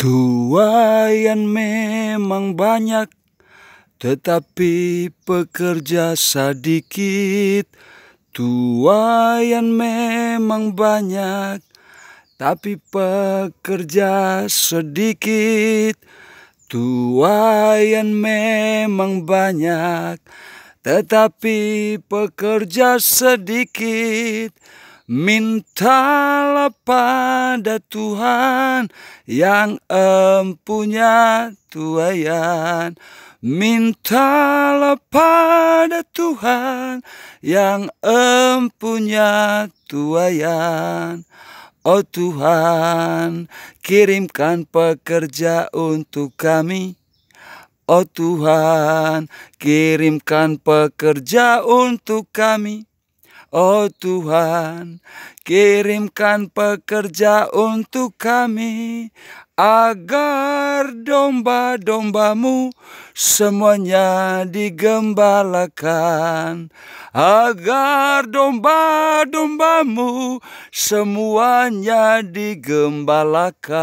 Tuayan memang banyak, tetapi pekerja sedikit. Tuayan memang banyak, tapi pekerja sedikit. Tuayan memang banyak, tetapi pekerja sedikit. Mintalah pada Tuhan yang empunya tuayan. Mintalah pada Tuhan yang empunya tuayan. Oh Tuhan, kirimkan pekerja untuk kami. Oh Tuhan, kirimkan pekerja untuk kami Oh Tuhan, kirimkan pekerja untuk kami agar domba-dombamu semuanya digembalakan, agar domba-dombamu semuanya digembalakan.